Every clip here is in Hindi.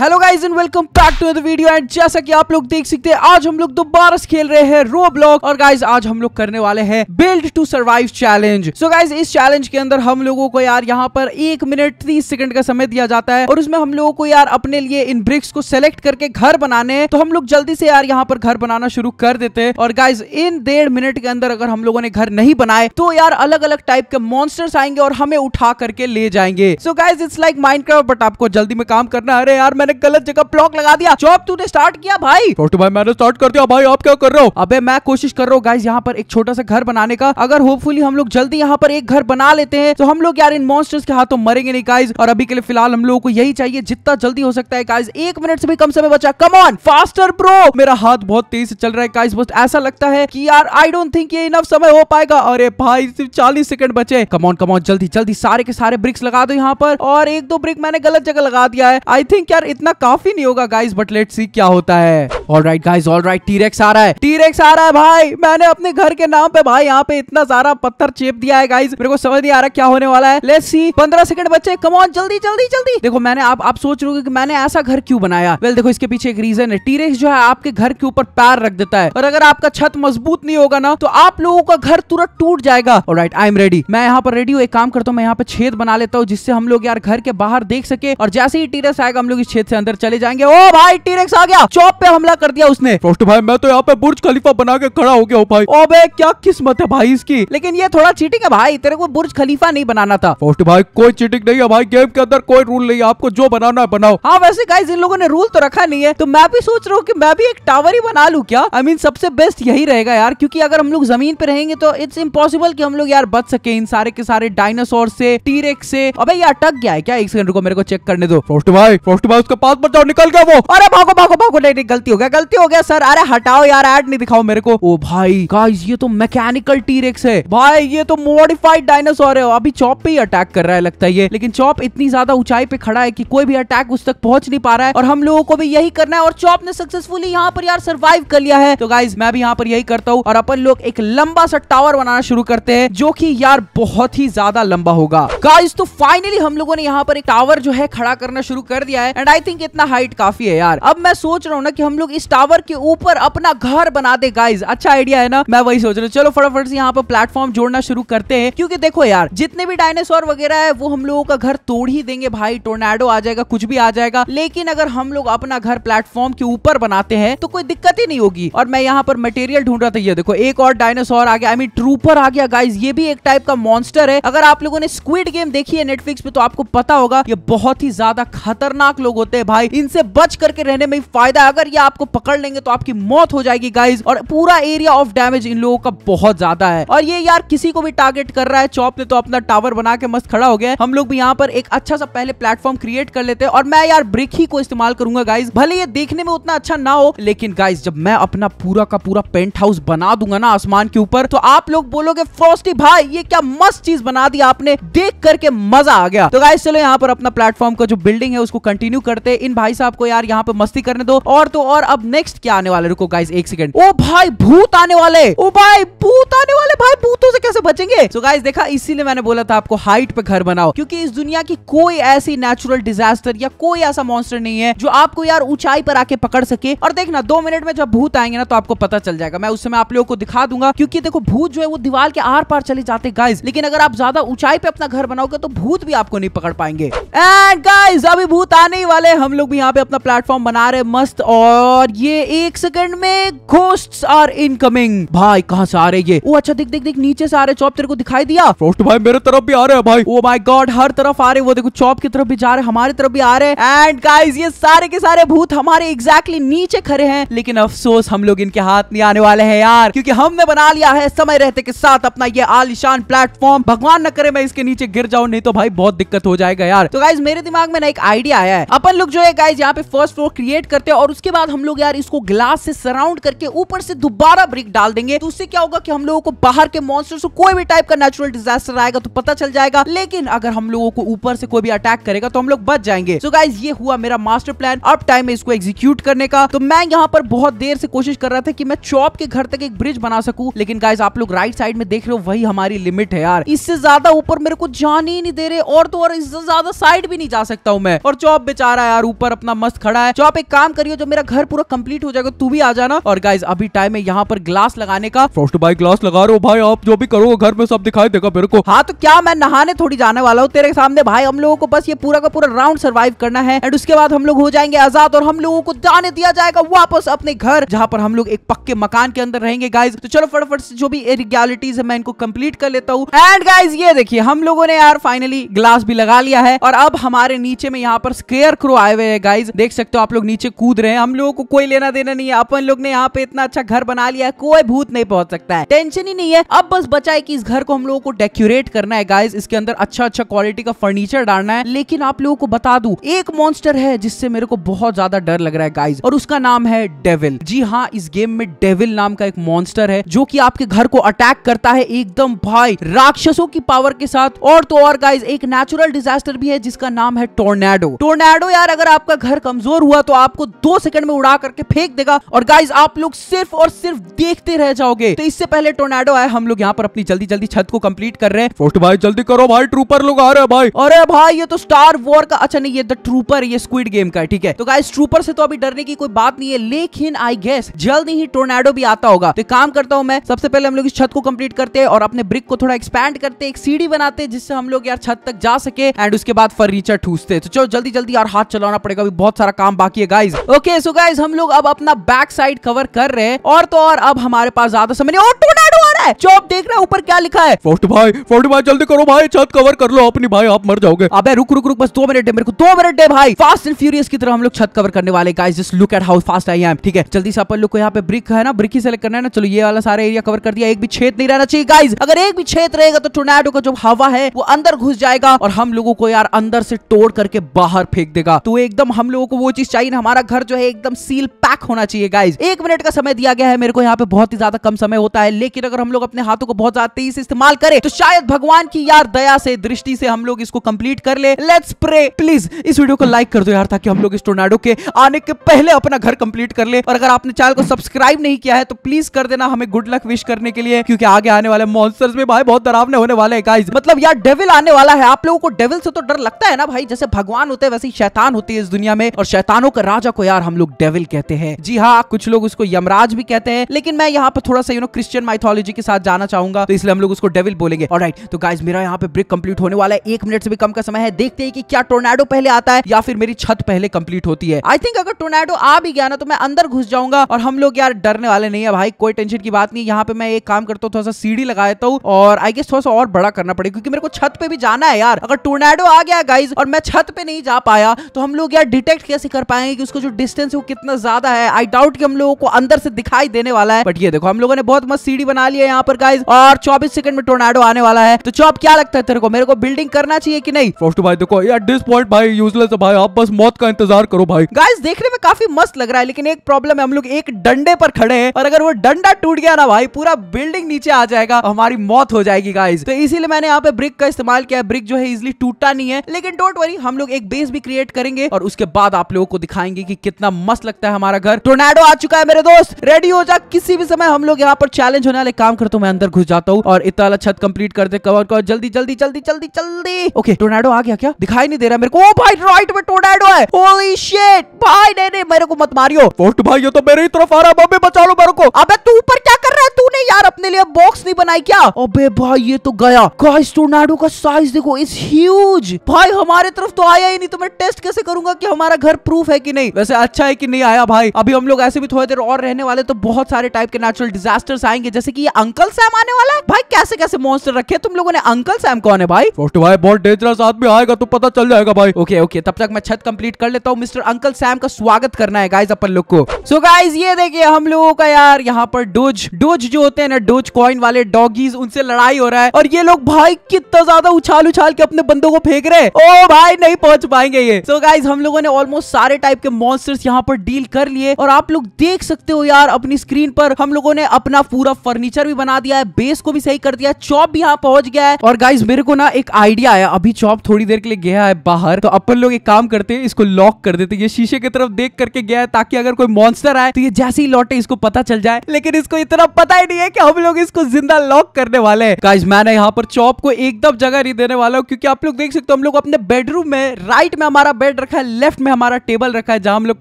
hello guys and welcome back to the video and जैसा कि आप लोग देख सकते हैं आज हम लोग दोबारा खेल रहे हैं रो ब्लॉक और गाइस आज हम लोग करने वाले हैं build to survive challenge so guys इस चैलेंज के अंदर हम लोगों को यार यहाँ पर एक मिनट तीस सेकंड का समय दिया जाता है और उसमें हम लोगों को यार अपने लिए इन ब्रिक्स को सेलेक्ट करके घर बनाने हैं तो हम लोग जल्दी से यार यहाँ पर घर बनाना शुरू कर देते हैं और गाइज इन डेढ़ मिनट के अंदर अगर हम लोगों ने घर नहीं बनाए तो यार अलग अलग टाइप के मॉन्स्टर्स आएंगे और हमें उठा करके ले जाएंगे so guys it's like mind but आपको जल्दी में काम करना अरे यार मैं मैंने गलत जगह ब्लॉक लगा दिया जॉब तूने स्टार्ट किया भाई छोटू भाई मैंने स्टार्ट कर दिया भाई आप क्या कर रहे हो अबे मैं कोशिश कर रहा हूँ गाइज यहाँ पर एक छोटा सा घर बनाने का अगर होपफुली हम लोग जल्दी यहाँ पर एक घर बना लेते हैं तो हम लोग यार इन मॉन्स्टर्स के हाथों मरेंगे नहीं गाइज और अभी के लिए फिलहाल हम लोगों को यही चाहिए जितना जल्दी हो सकता है गाइज एक मिनट से भी कम समय बचा कम ऑन फास्टर ब्रो मेरा हाथ बहुत तेज से चल रहा है गाइज बस ऐसा लगता है कि यार आई डोंट थिंक ये इनफ समय हो पाएगा अरे भाई सिर्फ चालीस सेकंड बचे कमॉन कमॉन जल्दी जल्दी सारे के सारे ब्रिक्स लगा दो यहाँ पर और एक दो ब्रिक मैंने गलत जगह लगा दिया है आई थिंक यार इतना काफी नहीं होगा गाइस बट लेट सी क्या होता है all right guys all right T rex आ रहा है टीरेक्स आ रहा है भाई मैंने अपने घर के नाम पे भाई यहाँ पे इतना सारा पत्थर चेप दिया है गाइज मेरे को समझ नहीं आ रहा क्या होने वाला है लेट सी पंद्रह सेकंड बच्चे कमॉन जल्दी जल्दी जल्दी देखो मैंने आप आप सोच रहे हो कि मैंने ऐसा घर क्यों बनाया वेल देखो इसके पीछे एक रीजन है टीरेक्स जो है आपके घर के ऊपर पैर रख देता है और अगर आपका छत मजबूत नहीं होगा ना तो आप लोगों का घर तुरंत टूट जाएगा और राइट आई एम रेडी मैं यहाँ पर रेडी हूँ एक काम करता हूँ मैं यहाँ पे छेद बना लेता हूँ जिससे हम लोग यार घर के बाहर देख सके और जैसे ही टीरेक्स आएगा हम लोग इस छेद से अंदर चले जाएंगे ओ भाई टीरेक्स आ गया चौप पे हमला कर दिया उसने फ्रोस्ट भाई मैं तो यहाँ पे बुर्ज खलीफा बना के खड़ा हो गया हूँ भाई ओ क्या किस्मत है भाई इसकी लेकिन ये थोड़ा चीटिंग है भाई तेरे को बुर्ज खलीफा नहीं बनाना था फ्रोस्ट भाई कोई चीटिंग नहीं है भाई गेम के अंदर कोई रूल नहीं है आपको जो बनाना है बनाओ हाँ वैसे गाय जिन लोगों ने रूल तो रखा नहीं है तो मैं भी सोच रहा हूँ की मैं भी एक टावर ही बना लू क्या आई मीन सबसे बेस्ट यही रहेगा यार क्यूँकी अगर हम लोग जमीन पे रहेंगे तो इट्स इम्पोसिबल की हम लोग यार बच सके इन सारे के सारे डायनासोर से टीरेक्स से अब यार टक गया है क्या एक सेकंड रुको मेरे को चेक करने दो फ्रोस्ट भाई फ्रोस्ट भाई उसका पास मत जाओ निकल गया वो अरे भागो भागो भागो नहीं नहीं गलती हो गया गलती हो गया सर अरे हटाओ यार एड नहीं दिखाओ मेरे को ओ भाई गाइस ये तो मैकेनिकल टीरेक्स है भाई ये तो मॉडिफाइड डायनासोर है अभी चॉप पे ही अटैक कर रहा है लगता है ये लेकिन चॉप इतनी ज्यादा ऊंचाई पे खड़ा है की कोई भी अटैक उस तक पहुंच नहीं पा रहा है और हम लोगों को भी यही करना है और चॉप ने सक्सेसफुली यहाँ पर यार सर्वाइव कर लिया है तो गाइज मैं भी यहाँ पर यही करता हूँ और अपन लोग एक लंबा सा टावर बनाना शुरू करते हैं जो की यार बहुत ही ज्यादा लंबा होगा गाइज तो फाइनली हम लोगों ने यहाँ पर एक टावर जो है खड़ा करना शुरू कर दिया है एंड आई थिंक इतना हाइट काफी है यार अब मैं सोच रहा हूँ ना कि हम लोग इस टावर के ऊपर अपना घर बना दे गाइज अच्छा आइडिया है ना मैं वही सोच रहा हूँ चलो फटाफट से यहाँ पर प्लेटफॉर्म जोड़ना शुरू करते हैं क्योंकि देखो यार जितने भी डायनासोर वगैरह है वो हम लोगों का घर तोड़ ही देंगे भाई टोर्नाडो आ जाएगा कुछ भी आ जाएगा लेकिन अगर हम लोग अपना घर प्लेटफॉर्म के ऊपर बनाते हैं तो कोई दिक्कत ही नहीं होगी और मैं यहाँ पर मटेरियल ढूंढ रहा था ये देखो एक और डायनासोर आ गया आई मीन ट्रूपर आ गया गाइज ये भी एक टाइप का मॉन्स्टर है अगर आप लोगों ने स्क्विड गेम देखी है नेटफ्लिक्स पे तो आपको पता होगा ये बहुत ही ज्यादा खतरनाक लोग होते होते हैं भाई इनसे बच करके रहने में फायदा है अगर ये आपको पकड़ लेंगे तो आपकी मौत हो जाएगी गाइज और पूरा एरिया ऑफ डैमेज इन लोगों का बहुत ज्यादा है और ये यार किसी को भी टारगेट कर रहा है चौप ने तो अपना टावर बना के मस्त खड़ा हो गया हम लोग भी यहाँ पर एक अच्छा सा पहले प्लेटफॉर्म क्रिएट कर लेते हैं और मैं यार ब्रिक ही को इस्तेमाल करूंगा गाइज भले ये देखने में उतना अच्छा ना हो लेकिन गाइज जब मैं अपना पूरा का पूरा पेंट हाउस बना दूंगा ना आसमान के ऊपर तो आप लोग बोलोगे फ्रॉस्टी भाई ये क्या मस्त चीज बना दी आपने देख करके मजा आ गया तो गाइज चलो यहाँ पर अपना प्लेटफॉर्म का जो बिल्डिंग है उसको कंटिन्यू कर करते इन भाई साहब को यार यहाँ पे मस्ती करने दो और तो और अब नेक्स्ट क्या आने वाले रुको गाइस एक सेकंड ओ भाई भूत आने वाले ओ भाई भूत आने वाले भाई भूतों से कैसे बचेंगे सो so गाइस देखा इसीलिए मैंने बोला था आपको हाइट पे घर बनाओ क्योंकि इस दुनिया की कोई ऐसी नेचुरल डिजास्टर या कोई ऐसा मॉन्स्टर नहीं है जो आपको यार ऊंचाई पर आके पकड़ सके और देखना दो मिनट में जब भूत आएंगे ना तो आपको पता चल जाएगा मैं उस समय आप लोगों को दिखा दूंगा क्योंकि देखो भूत जो है वो दीवार के आर पार चले जाते गाइज लेकिन अगर आप ज्यादा ऊंचाई पे अपना घर बनाओगे तो भूत भी आपको नहीं पकड़ पाएंगे एंड गाइज अभी भूत आने ही वाले वाले हम लोग भी यहाँ पे अपना प्लेटफॉर्म बना रहे मस्त और ये एक सेकंड में घोस्ट आर इनकमिंग भाई कहाँ से आ रहे ये वो अच्छा देख देख देख नीचे से आ रहे चौप तेरे को दिखाई दिया फ्रोस्ट भाई मेरे तरफ भी आ रहे हैं भाई ओ माई गॉड हर तरफ आ रहे वो देखो चौप की तरफ भी जा रहे हमारे तरफ भी आ रहे एंड गाइज ये सारे के सारे भूत हमारे एग्जैक्टली नीचे खड़े हैं लेकिन अफसोस हम लोग इनके हाथ नहीं आने वाले हैं यार क्योंकि हमने बना लिया है समय रहते के साथ अपना ये आलिशान प्लेटफॉर्म भगवान न करे मैं इसके नीचे गिर जाऊं नहीं तो भाई बहुत दिक्कत हो जाएगा यार तो गाइज मेरे दिमाग में ना एक आइडिया आया है अपन लोग जो है गाइज यहाँ पे फर्स्ट फ्लोर क्रिएट करते हैं और उसके बाद हम लोग यार इसको ग्लास से सराउंड करके ऊपर से दोबारा ब्रिक डाल देंगे तो उससे क्या होगा कि हम लोगों को बाहर के मॉन्स्टर से कोई भी टाइप का नेचुरल डिजास्टर आएगा तो पता चल जाएगा लेकिन अगर हम लोगों को ऊपर से कोई भी अटैक करेगा तो हम लोग बच जाएंगे तो गाइज ये हुआ मेरा मास्टर प्लान अब टाइम है इसको एग्जीक्यूट करने का तो मैं यहाँ पर बहुत देर से कोशिश कर रहा था कि मैं चौप के घर तक एक ब्रिज बना सकू लेकिन गाइज आप लोग राइट साइड में देख रहे हो वही हमारी लिमिट है यार इससे ज्यादा ऊपर मेरे को जान ही नहीं दे रहे और तो और इससे ज्यादा साइड भी नहीं जा सकता हूँ मैं और चौप बेचारा यार ऊपर अपना मस्त खड़ा है जो आप एक काम करियो जो मेरा घर पूरा कंप्लीट हो जाएगा तू भी आ जाना और गाइज अभी टाइम है यहाँ पर ग्लास लगाने का फर्स्ट बाई ग्लास लगा रहे हो भाई आप जो भी करोगे घर में सब दिखाई देगा मेरे को हाँ तो क्या मैं नहाने थोड़ी जाने वाला हूँ तेरे सामने भाई हम लोगों को बस ये पूरा का पूरा राउंड सर्वाइव करना है एंड उसके बाद हम लोग हो जाएंगे आजाद और हम लोगों को जाने दिया जाएगा वापस अपने घर जहाँ पर हम लोग एक पक्के मकान के अंदर रहेंगे गाइज तो चलो फटाफट से जो भी रियालिटीज है मैं इनको कम्प्लीट कर लेता हूँ एंड गाइज ये देखिए हम लोगों ने यार फाइनली ग्लास भी लगा लिया है और अब हमारे नीचे में यहाँ पर स्क्रेयर क्रो आए हुए हैं गाइज देख सकते हो आप लोग नीचे कूद रहे हैं हम लोगों को कोई लेना देना नहीं है अपन लोग ने यहाँ पे इतना अच्छा घर बना लिया है कोई भूत नहीं पहुंच सकता है टेंशन ही नहीं है अब बस बचा है कि इस घर को हम लोगों को डेक्यूरेट करना है गाइज इसके अंदर अच्छा अच्छा क्वालिटी का फर्नीचर डालना है लेकिन आप लोगों को बता दू एक मॉन्स्टर है जिससे मेरे को बहुत ज्यादा डर लग रहा है गाइज और उसका नाम है डेविल जी हाँ इस गेम में डेविल नाम का एक मॉन्स्टर है जो की आपके घर को अटैक करता है एकदम भाई राक्षसों की पावर के साथ और तो और गाइज एक नेचुरल डिजास्टर भी है जिसका नाम है टोर्नेडो टोर्नेडो यार बार अगर आपका घर कमजोर हुआ तो आपको दो सेकंड में उड़ा करके फेंक देगा और गाइज आप लोग सिर्फ और सिर्फ देखते रह जाओगे तो इससे पहले टोर्नेडो आए हम लोग यहाँ पर अपनी जल्दी जल्दी छत को कम्प्लीट कर रहे हैं फोर्ट भाई जल्दी करो भाई ट्रूपर लोग आ रहे हैं भाई अरे भाई ये तो स्टार वॉर का अच्छा नहीं ये द ट्रूपर ये स्क्विड गेम का ठीक है तो गाइज ट्रूपर से तो अभी डरने की कोई बात नहीं है लेकिन आई गेस जल्द ही टोर्नेडो भी आता होगा तो काम करता हूँ मैं सबसे पहले हम लोग इस छत को कम्प्लीट करते हैं और अपने ब्रिक को थोड़ा एक्सपैंड करते हैं एक सीढ़ी बनाते हैं जिससे हम लोग यार छत तक जा सके एंड उसके बाद फर्नीचर ठूसते तो चलो जल्दी जल्दी यार हाथ चलाना पड़ेगा अभी बहुत सारा काम बाकी है गाइज ओके सो गाइज हम लोग अब अपना बैक साइड कवर कर रहे हैं और तो और अब हमारे पास ज्यादा समय नहीं और टोनाडो रहा है जो आप देख रहे हैं ऊपर क्या लिखा है फोर्ट भाई फोर्ट भाई जल्दी करो भाई छत कवर कर लो अपनी भाई आप मर जाओगे अब रुक रुक रुक बस दो मिनट है मेरे को दो मिनट है भाई फास्ट एंड फ्यूरियस की तरह हम लोग छत कवर करने वाले guys just look at how fast I am ठीक है जल्दी से अपन लोग को यहाँ पे ब्रिक है ना ब्रिक ही सेलेक्ट करना है ना चलो ये वाला सारा एरिया कवर कर दिया एक भी छेद नहीं रहना चाहिए गाइज अगर एक भी छेद रहेगा तो टोनाडो का जो हवा है वो अंदर घुस जाएगा और हम लोगों को यार अंदर से तोड़ करके बाहर फेंक देगा तो एकदम हम लोगों को वो चीज चाहिए ना हमारा घर जो है एकदम सील पैक होना चाहिए गाइज एक मिनट का समय दिया गया है मेरे को यहाँ पे बहुत ही ज्यादा कम समय होता है लेकिन अगर हम लोग अपने हाथों को बहुत ज्यादा तेजी से इस्तेमाल करें तो शायद भगवान की यार दया से दृष्टि से हम लोग इसको कंप्लीट कर लेट्स प्रे प्लीज इस वीडियो को लाइक कर दो यार ताकि हम लोग इस टोर्नाडो के आने के पहले अपना घर कंप्लीट कर ले और अगर आपने चैनल को सब्सक्राइब नहीं किया है तो प्लीज कर देना हमें गुड लक विश करने के लिए क्योंकि आगे आने वाले मॉन्स्टर्स में भाई बहुत डरावने होने वाले हैं गाइस मतलब यार डेविल आने वाला है आप लोगों को डेविल से तो डर लगता है ना भाई जैसे भगवान होते हैं वैसे ही शैतान होती है इस दुनिया में और शैतानों का राजा को यार हम लोग डेविल कहते हैं जी हाँ कुछ लोग उसको यमराज भी कहते हैं लेकिन मैं यहाँ पर थोड़ा सा यू नो क्रिश्चियन माइथोलॉजी के साथ जाना चाहूंगा तो इसलिए हम लोग उसको डेविल बोलेंगे और राइट तो गाइज मेरा यहाँ पे ब्रेक कंप्लीट होने वाला है एक मिनट से भी कम का समय है देखते हैं कि क्या टोर्नाडो पहले आता है या फिर मेरी छत पहले कंप्लीट होती है आई थिंक अगर टोर्नाडो आ भी गया ना तो मैं अंदर घुस जाऊंगा और हम लोग यार डरने वाले नहीं है भाई कोई टेंशन की बात नहीं यहाँ पे मैं एक काम करता हूँ थोड़ा सा सीढ़ी लगा देता हूँ और आई गेस थोड़ा सा और बड़ा करना पड़ेगा क्योंकि मेरे को छत पे भी जाना है यार अगर टोर्नाडो आ गया गाइज और मैं छत पे नहीं जा पाया तो हम लोग यार डिटेक्ट कैसे कर पाएंगे कि उसका जो डिस्टेंस है वो कितना ज्यादा है आई डाउट कि हम लोगों को अंदर से दिखाई देने वाला है बट ये देखो हम लोगों ने बहुत मस्त सीढ़ी बना लिया यहाँ पर गाइज और चौबीस सेकंड में टोर्नाडो आने वाला है तो चौब क्या लगता है तेरे को मेरे को बिल्डिंग करना चाहिए की नहीं फ्रोस्ट भाई देखो यार दिस पॉइंट भाई यूजलेस है भाई आप बस मौत का इंतजार करो भाई गाइज देखने में काफी मस्त लग रहा है लेकिन एक प्रॉब्लम है हम लोग एक डंडे पर खड़े हैं और अगर वो डंडा टूट गया ना भाई पूरा बिल्डिंग नीचे आ जाएगा हमारी मौत हो जाएगी गाइज तो इसीलिए मैंने यहाँ पे ब्रिक का इस्तेमाल किया ब्रिक जो है इजिली टूटा नहीं है लेकिन डोंट वरी हम लोग एक बेस भी क्रिएट करेंगे और उसके बाद आप लोगों को दिखाएंगे कि कितना मस्त लगता है हमारा घर टोर्नेडो आ चुका है मेरे दोस्त रेडी हो जा किसी भी समय हम लोग यहाँ पर चैलेंज होने वाले काम करो तो मैं अंदर घुस जाता हूँ और इतना छत कंप्लीट दे कवर करो जल्दी जल्दी जल्दी जल्दी जल्दी ओके टोनाडो आ गया क्या दिखाई नहीं दे रहा मेरे को ओ भाई राइट में टोनाडो है होली शिट भाई नहीं नहीं मेरे को मत मारियो वोट भाई ये तो मेरी तरफ आ रहा है बचा लो मेरे को अबे तू ऊपर क्या कर रहा है तूने यार अपने लिए बहुत बॉक्स नहीं बनाई क्या अबे भाई ये तो गया गाइस टोर्नाडो का साइज देखो इज ह्यूज भाई हमारे तरफ तो आया ही नहीं तो मैं टेस्ट कैसे करूंगा कि हमारा घर प्रूफ है कि नहीं वैसे अच्छा है कि नहीं आया भाई अभी हम लोग ऐसे भी थोड़ी देर और रहने वाले तो बहुत सारे टाइप के नेचुरल डिजास्टर्स आएंगे जैसे कि ये अंकल सैम आने वाला है भाई कैसे कैसे मॉन्स्टर रखे तुम लोगों ने अंकल सैम कौन है भाई तो भाई बहुत डेंजरस आदमी आएगा तो पता चल जाएगा भाई ओके ओके तब तक मैं छत कंप्लीट कर लेता हूँ मिस्टर अंकल सैम का स्वागत करना है गाइज अपन लोग को सो गाइज ये देखिए हम लोगों का यार यहाँ पर डोज डोज जो होते हैं ना डोज कॉइन वाले डॉगीज उनसे लड़ाई हो रहा है और ये लोग भाई कितना ज्यादा उछाल उछाल के अपने बंदों को फेंक रहे ओ भाई नहीं पहुंच पाएंगे ये सो so गाइज हम लोगों ने ऑलमोस्ट सारे टाइप के मॉन्स्टर्स यहाँ पर डील कर लिए और आप लोग देख सकते हो यार अपनी स्क्रीन पर हम लोगों ने अपना पूरा फर्नीचर भी बना दिया है बेस को भी सही कर दिया चॉप भी यहाँ पहुंच गया है और गाइज मेरे को ना एक आइडिया आया अभी चॉप थोड़ी देर के लिए गया है बाहर तो अपन लोग एक काम करते हैं इसको लॉक कर देते ये शीशे की तरफ देख करके गया है ताकि अगर कोई मॉन्स्टर आए तो ये जैसे ही लौटे इसको पता चल जाए लेकिन इसको इतना पता ही नहीं है कि हम लोग इसको जिंदा लॉक करने वाले हैं गाइस मैंने यहाँ पर चॉप को एकदम जगह नहीं देने वाला हूँ क्योंकि आप लोग देख सकते हो हम लोग अपने बेडरूम में राइट में हमारा बेड रखा है लेफ्ट में हमारा टेबल रखा है जहाँ हम लोग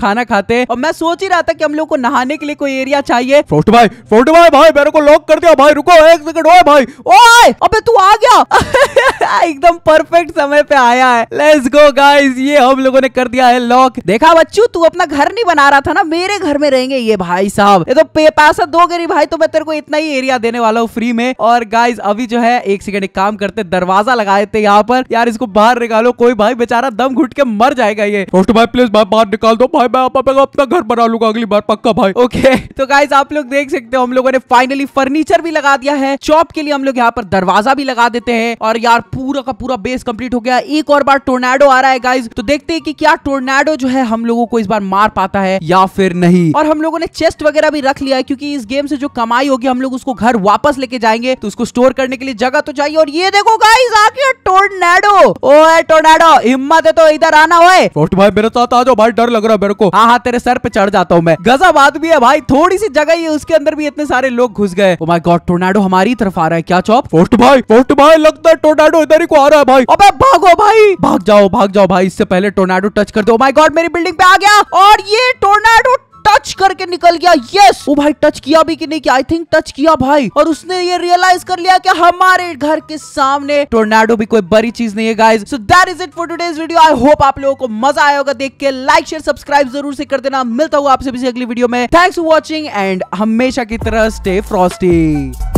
खाना खाते हैं और मैं सोच ही रहा था कि हम लोग को नहाने के लिए कोई एरिया चाहिए फोटो भाई फोटो भाई भाई मेरे को लॉक कर दिया भाई रुको एक सेकंड ओए भाई ओए अबे तू आ गया एकदम परफेक्ट समय पे आया है लेट्स गो गाइस ये हम लोगों ने कर दिया है लॉक देखा बच्चू तू अपना घर नहीं बना रहा था ना मेरे घर में रहेंगे ये भाई साहब ये तो पैसा दोगे नहीं भाई तो मैं तेरे को इतना ही एरिया देने वाला हूँ हूँ फ्री में और गाइज अभी जो है एक सेकंड एक काम करते दरवाजा लगा देते यहाँ पर यार इसको बाहर निकालो कोई भाई बेचारा दम घुट के मर जाएगा ये तो भाई प्लीज भाई बाहर निकाल दो भाई मैं अपना घर बना लूंगा अगली बार पक्का भाई ओके तो गाइज आप लोग देख सकते हो हम लोगों ने फाइनली फर्नीचर भी लगा दिया है चौप के लिए हम लोग यहाँ पर दरवाजा भी लगा देते हैं और यार पूरा का पूरा बेस कंप्लीट हो गया एक और बार टोर्नेडो आ रहा है गाइज तो देखते हैं कि क्या टोर्नेडो जो है हम लोगों को इस बार मार पाता है या फिर नहीं और हम लोगों ने चेस्ट वगैरह भी रख लिया है क्योंकि इस गेम से जो कमाई होगी हम लोग उसको घर वापस वापस लेके जाएंगे तो उसको स्टोर करने के लिए जगह तो चाहिए और ये देखो गाइस आ गया टोर्नेडो ओए टोर्नेडो हिम्मत है तो इधर आना ओए रोट भाई मेरे साथ आ जाओ भाई डर लग रहा है मेरे को हां हां तेरे सर पे चढ़ जाता हूं मैं गजब आदमी है भाई थोड़ी सी जगह ही उसके अंदर भी इतने सारे लोग घुस गए ओ माय गॉड टोर्नेडो हमारी तरफ आ रहा है क्या चॉप फोर्ट भाई फोर्ट भाई लगता है टोर्नेडो इधर ही को आ रहा है भाई अबे भागो भाई भाग जाओ भाग जाओ भाई इससे पहले टोर्नेडो टच कर दो ओ माय गॉड मेरी बिल्डिंग पे आ गया और ये टोर्नेडो टच करके निकल गया यस वो भाई टच किया भी कि नहीं किया आई थिंक टच किया भाई और उसने ये रियलाइज कर लिया कि हमारे घर के सामने टोर्नाडो भी कोई बड़ी चीज नहीं है guys so that is it for today's video I hope आप लोगों को मजा आया होगा देख के लाइक शेयर सब्सक्राइब जरूर से कर देना मिलता हुआ आपसे अगली वीडियो में थैंक्स फॉर वॉचिंग एंड हमेशा की तरह स्टे फ्रॉस्टी